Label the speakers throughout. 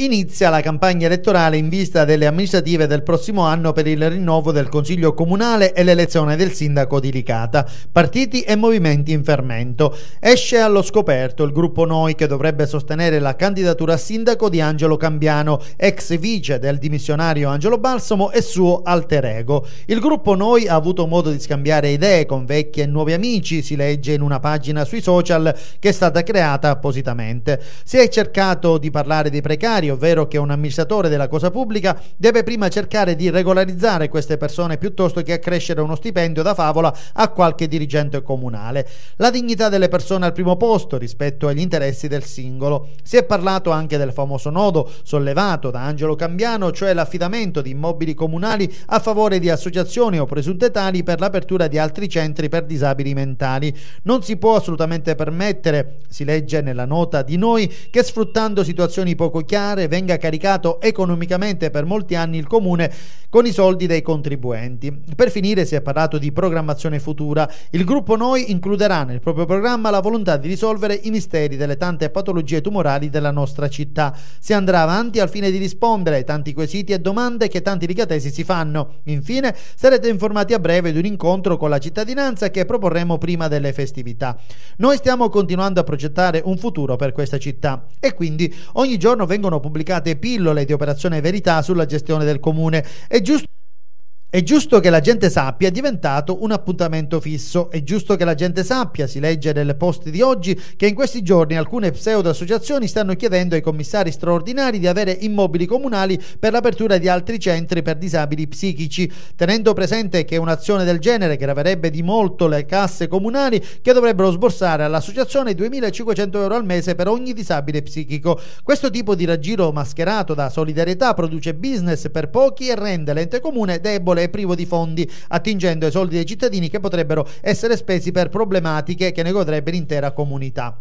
Speaker 1: Inizia la campagna elettorale in vista delle amministrative del prossimo anno per il rinnovo del Consiglio Comunale e l'elezione del sindaco di Licata. Partiti e movimenti in fermento. Esce allo scoperto il gruppo Noi che dovrebbe sostenere la candidatura a sindaco di Angelo Cambiano, ex vice del dimissionario Angelo Balsamo e suo alter ego. Il gruppo Noi ha avuto modo di scambiare idee con vecchi e nuovi amici, si legge in una pagina sui social che è stata creata appositamente. Si è cercato di parlare dei precari funzionari, ovvero che un amministratore della cosa pubblica deve prima cercare di regolarizzare queste persone piuttosto che accrescere uno stipendio da favola a qualche dirigente comunale. La dignità delle persone al primo posto rispetto agli interessi del singolo. Si è parlato anche del famoso nodo sollevato da Angelo Cambiano, cioè l'affidamento di immobili comunali a favore di associazioni o presunte tali per l'apertura di altri centri per disabili mentali. Non si può assolutamente permettere, si legge nella nota di noi, che sfruttando situazioni poco chiare parlamentare venga caricato economicamente per molti anni il comune con i soldi dei contribuenti. Per finire si è parlato di programmazione futura. Il gruppo Noi includerà nel proprio programma la volontà di risolvere i misteri delle tante patologie tumorali della nostra città. Si andrà avanti al fine di rispondere ai tanti quesiti e domande che tanti ricatesi si fanno. Infine sarete informati a breve di un incontro con la cittadinanza che proporremo prima delle festività. Noi stiamo continuando a progettare un futuro per questa città e quindi ogni giorno vengono pubblicati pubblicate pillole di Operazione Verità sulla gestione del comune. È giusto è giusto che la gente sappia è diventato un appuntamento fisso, è giusto che la gente sappia, si legge nel post di oggi, che in questi giorni alcune pseudo-associazioni stanno chiedendo ai commissari straordinari di avere immobili comunali per l'apertura di altri centri per disabili psichici, tenendo presente che un'azione del genere graverebbe di molto le casse comunali che dovrebbero sborsare all'associazione 2.500 euro al mese per ogni disabile psichico. Questo tipo di raggiro mascherato da solidarietà produce business per pochi e rende l'ente comune debole scuole è privo di fondi, attingendo ai soldi dei cittadini che potrebbero essere spesi per problematiche che ne godrebbe l'intera comunità.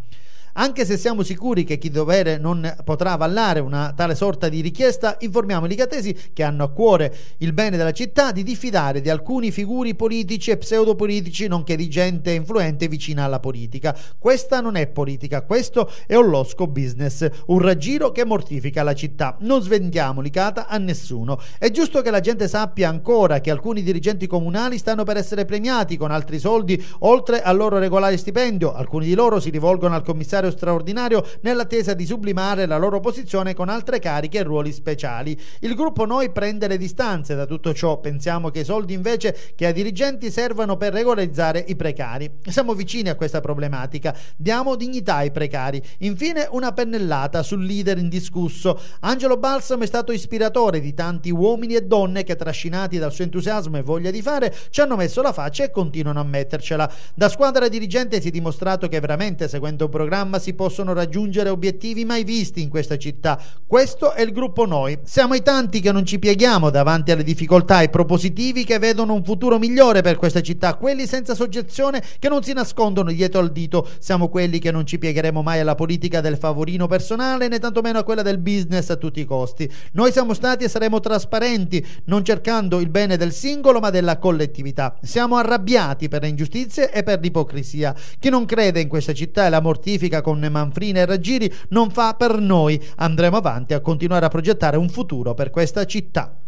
Speaker 1: Anche se siamo sicuri che chi dovere non potrà avallare una tale sorta di richiesta, informiamo i licatesi che hanno a cuore il bene della città di diffidare di alcuni figuri politici e pseudopolitici, nonché di gente influente vicina alla politica. Questa non è politica, questo è un losco business, un raggiro che mortifica la città. Non svendiamo licata a nessuno. È giusto che la gente sappia ancora che alcuni dirigenti comunali stanno per essere premiati con altri soldi oltre al loro regolare stipendio. Alcuni di loro si rivolgono al commissario commissario straordinario nell'attesa di sublimare la loro posizione con altre cariche e ruoli speciali. Il gruppo Noi prende le distanze da tutto ciò, pensiamo che i soldi invece che ai dirigenti servano per regolarizzare i precari. Siamo vicini a questa problematica, diamo dignità ai precari. Infine una pennellata sul leader indiscusso. Angelo Balsamo è stato ispiratore di tanti uomini e donne che trascinati dal suo entusiasmo e voglia di fare ci hanno messo la faccia e continuano a mettercela. Da squadra dirigente si è dimostrato che veramente seguendo un programma programma si possono raggiungere obiettivi mai visti in questa città. Questo è il gruppo Noi. Siamo i tanti che non ci pieghiamo davanti alle difficoltà e propositivi che vedono un futuro migliore per questa città, quelli senza soggezione che non si nascondono dietro al dito. Siamo quelli che non ci piegheremo mai alla politica del favorino personale né tantomeno a quella del business a tutti i costi. Noi siamo stati e saremo trasparenti, non cercando il bene del singolo ma della collettività. Siamo arrabbiati per le ingiustizie e per l'ipocrisia. Chi non crede in questa città e la mortifica con Manfrina e Raggiri non fa per noi. Andremo avanti a continuare a progettare un futuro per questa città.